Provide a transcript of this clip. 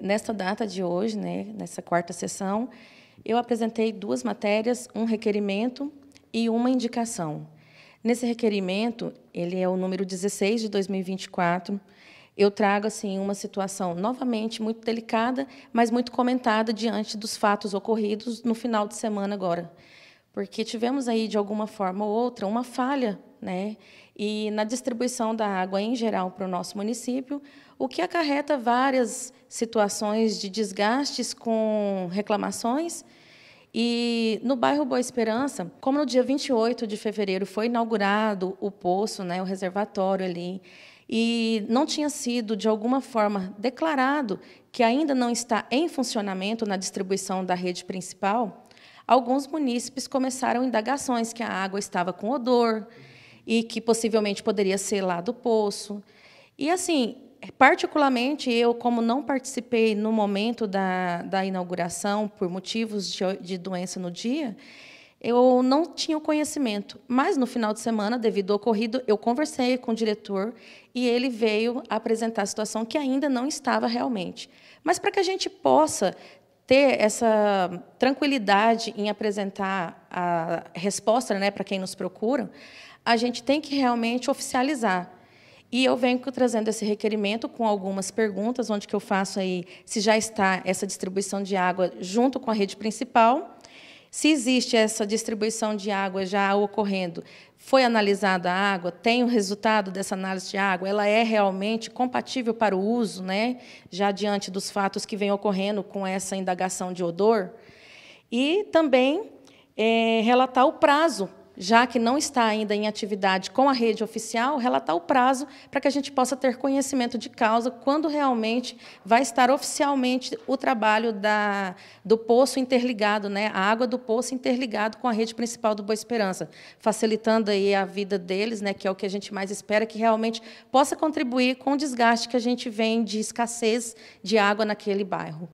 Nesta data de hoje, né, nessa quarta sessão, eu apresentei duas matérias, um requerimento e uma indicação. Nesse requerimento, ele é o número 16 de 2024, eu trago assim uma situação novamente muito delicada, mas muito comentada diante dos fatos ocorridos no final de semana agora. Porque tivemos aí de alguma forma ou outra uma falha né? E na distribuição da água em geral para o nosso município, o que acarreta várias situações de desgastes com reclamações. E no bairro Boa Esperança, como no dia 28 de fevereiro foi inaugurado o poço, né, o reservatório ali, e não tinha sido de alguma forma declarado que ainda não está em funcionamento na distribuição da rede principal, alguns munícipes começaram indagações que a água estava com odor, e que possivelmente poderia ser lá do poço. E assim, particularmente eu, como não participei no momento da, da inauguração por motivos de, de doença no dia, eu não tinha o conhecimento. Mas no final de semana, devido ao ocorrido, eu conversei com o diretor e ele veio apresentar a situação que ainda não estava realmente. Mas para que a gente possa ter essa tranquilidade em apresentar a resposta né, para quem nos procura, a gente tem que realmente oficializar. E eu venho trazendo esse requerimento com algumas perguntas, onde que eu faço aí se já está essa distribuição de água junto com a rede principal se existe essa distribuição de água já ocorrendo, foi analisada a água, tem o resultado dessa análise de água, ela é realmente compatível para o uso, né? já diante dos fatos que vem ocorrendo com essa indagação de odor, e também é, relatar o prazo já que não está ainda em atividade com a rede oficial, relatar o prazo para que a gente possa ter conhecimento de causa quando realmente vai estar oficialmente o trabalho da, do poço interligado, né, a água do poço interligado com a rede principal do Boa Esperança, facilitando aí a vida deles, né, que é o que a gente mais espera, que realmente possa contribuir com o desgaste que a gente vem de escassez de água naquele bairro.